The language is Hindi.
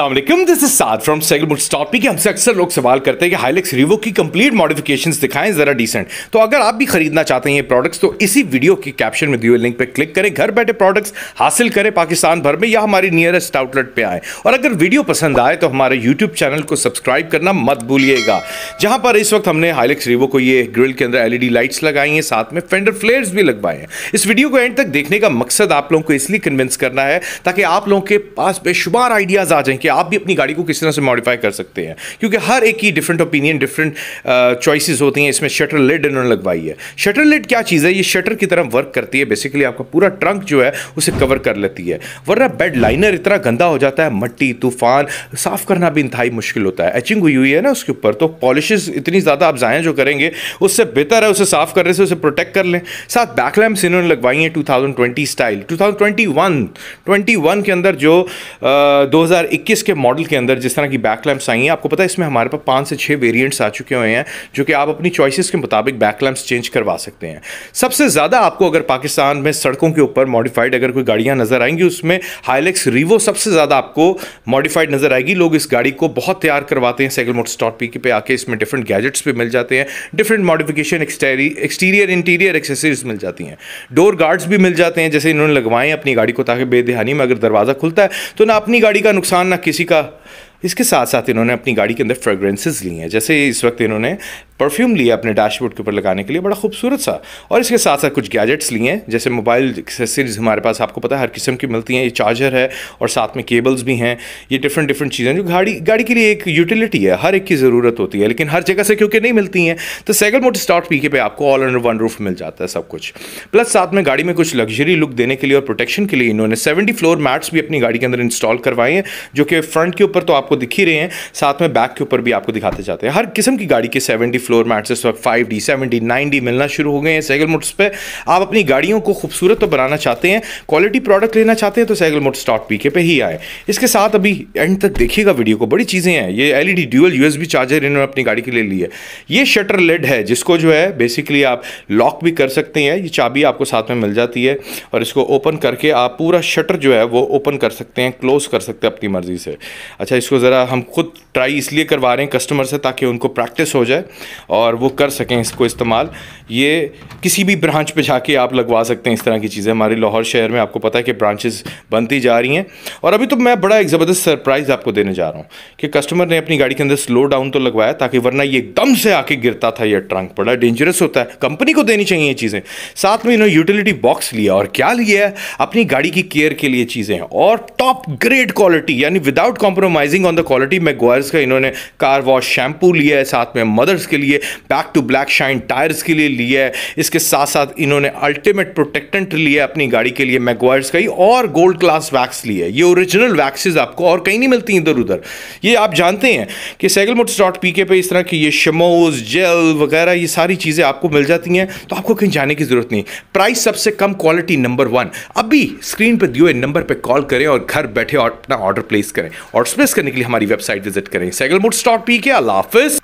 Aslam this is Saad from Sehgal top P हमसे अक्सर लोग सवाल करते हैं कि हाईलेक्स रिवो की कंप्लीट मॉडिफिकेशंस दिखाएं ज़रा डिसेंट तो अगर आप भी खरीदना चाहते हैं ये प्रोडक्ट्स तो इसी वीडियो के कैप्शन में दिए लिंक पर क्लिक करें घर बैठे प्रोडक्ट्स हासिल करें पाकिस्तान भर में या हमारी नियरेस्ट आउटलेट पर आएँ और अगर वीडियो पसंद आए तो हमारे यूट्यूब चैनल को सब्सक्राइब करना मत भूलिएगा जहाँ पर इस वक्त हमने हाईलेक्स रिवो को ये ग्रिल के अंदर डी लाइट्स लगाई हैं साथ में फेंडर फ्लेयर्स भी लगवाए हैं इस वीडियो को एंड तक देखने का मकसद आप लोगों को इसलिए कन्विंस करना है ताकि आप लोगों के पास बेशुमार आइडियाज़ आ जाए कि आप भी अपनी गाड़ी को किस तरह से मॉडिफाई कर सकते हैं क्योंकि हर एक की डिफरेंट ओपिनियन डिफरेंट चॉइसेस होती हैं इसमें शटर लिड इन्होंने लगवाई है शटर लिड क्या चीज़ है ये शटर की तरह वर्क करती है बेसिकली आपका पूरा ट्रंक जो है उसे कवर कर लेती है वरना बेड लाइनर इतना गंदा हो जाता है मट्टी तूफान साफ करना भी इंतहाई मुश्किल होता है एचिंग हुई हुई है ना उसके ऊपर तो पॉलिशेस इतनी ज़्यादा आप जाएँ जो करेंगे उससे बेहतर है उसे साफ करने से उसे प्रोटेक्ट कर लें साथ बैकलैम्प्स इन्होंने लगवाई हैं टू स्टाइल 2021 21 के अंदर जो uh, दो 21 के मॉडल के अंदर जिस तरह की बैक लैम्प्स आई हैं आपको पता है इसमें हमारे पास पाँच से छः वेरियंट्स आ चुके हुए हैं जो कि आप अपनी चॉइसिस के मुताबिक बैक लैम्प्स चेंज करवा सकते हैं सबसे ज़्यादा आपको अगर पाकिस्तान में सड़कों के ऊपर मॉडिफाइड अगर कोई गाड़ियाँ नज़र आएंगी उसमें हाईलेक्स रिवो सबसे ज़्यादा आपको मॉडिफाइड नज़र आएगी लोग इस गाड़ी को बहुत तैयार करवाते हैं सेगल मोटर स्टॉट पी के पे आके इसमें डिफरेंट गैजेट्स भी मिल जाते हैं different modification exterior interior accessories मिल जाती हैं डोर गार्ड्स भी मिल जाते हैं जैसे इन्होंने लगवाएं अपनी गाड़ी को ताकि बेदहानी में अगर दरवाज़ा खुलता है तो ना अपनी गाड़ी का नुकसान ना किसी का इसके साथ साथ इन्होंने अपनी गाड़ी के अंदर फ्रेगरेंसेज ली हैं जैसे इस वक्त इन्होंने परफ्यूम लिया अपने डैशबोर्ड के ऊपर लगाने के लिए बड़ा खूबसूरत सा और इसके साथ साथ कुछ गैजेट्स लिए हैं जैसे मोबाइल एक्सेसरीज हमारे पास आपको पता है हर किस्म की मिलती हैं ये चार्जर है और साथ में केबल्स भी हैं ये डिफरेंट डिफरेंट चीज़ें जो गाड़ी गाड़ी के लिए एक यूटिलिटी है हर एक की ज़रूरत होती है लेकिन हर जगह से क्योंकि नहीं मिलती हैं तो सैगल मोटर स्टॉट पी के पे आपको ऑल अंडर वन रूफ मिल जाता है सब कुछ प्लस साथ में गाड़ी में कुछ लग्जरी लुक देने के लिए और प्रोटेक्शन के लिए इन्होंने सेवेंटी फ्लोर मैट्स भी अपनी गाड़ी के अंदर इंस्टॉल करवाए हैं जो कि फ्रंट के ऊपर तो आपको दिख ही रहे हैं साथ में बैक के ऊपर भी आपको दिखाते जाते हैं हर किस्म की गाड़ी के सेवेंटी फ्लोर मैट्स इस वक्त फाइव डी सेवन मिलना शुरू हो गए हैं सैगल मोट्स पर आप अपनी गाड़ियों को खूबसूरत तो बनाना चाहते हैं क्वालिटी प्रोडक्ट लेना चाहते हैं तो सैगल मोट्स डॉट पी के पे ही आए इसके साथ अभी एंड तक देखिएगा वीडियो को बड़ी चीज़ें हैं ये L E D dual U charger इन्होंने अपनी गाड़ी के लिए ली है ये शटर लेड है जिसको जो है बेसिकली आप लॉक भी कर सकते हैं ये चाबी आपको साथ में मिल जाती है और इसको ओपन करके आप पूरा शटर जो है वो ओपन कर सकते हैं क्लोज कर सकते हैं अपनी मर्ज़ी से अच्छा इसको ज़रा हम खुद ट्राई इसलिए करवा रहे हैं कस्टमर से ताकि उनको प्रैक्टिस हो जाए और वो कर सकें इसको इस्तेमाल ये किसी भी ब्रांच पे जाके आप लगवा सकते हैं इस तरह की चीज़ें हमारे लाहौर शहर में आपको पता है कि ब्रांचेस बनती जा रही हैं और अभी तो मैं बड़ा एक ज़बरदस्त सरप्राइज़ आपको देने जा रहा हूँ कि कस्टमर ने अपनी गाड़ी के अंदर स्लो डाउन तो लगवाया ताकि वरना ये एकदम से आके गिरता था यह ट्रंक बड़ा डेंजरस होता है कंपनी को देनी चाहिए ये चीज़ें साथ में इन्होंने यूटिलिटी बॉक्स लिया और क्या लिया है अपनी गाड़ी की केयर के लिए चीज़ें और टॉप ग्रेड क्वालिटी यानी without compromising on the quality Meguiar's का इन्होंने कार वॉश शैम्पू लिया है साथ में मदर्स के लिए लिए back to black shine tyres के लिए लिया है इसके साथ साथ इन्होंने अल्टीमेट प्रोटेक्टेंट लिया अपनी गाड़ी के लिए मैगवायर्स का ही और गोल्ड क्लास वैक्स लिया ये ओरिजिनल वैक्सीज आपको और कहीं नहीं मिलती इधर उधर ये आप जानते हैं कि सैगल मोटर्स डॉट पी के पे इस तरह की ये शमोज जेल वगैरह ये सारी चीज़ें आपको मिल जाती हैं तो आपको कहीं जाने की ज़रूरत नहीं प्राइस सबसे कम क्वालिटी नंबर वन अभी स्क्रीन पर दिए नंबर पर कॉल करें और घर बैठे अपना ऑर्डर प्लेस करें और प्लेस करने के लिए हमारी वेबसाइट विजिट करें सैगल मोट्स डॉट पी के अल्लाह हाफिज़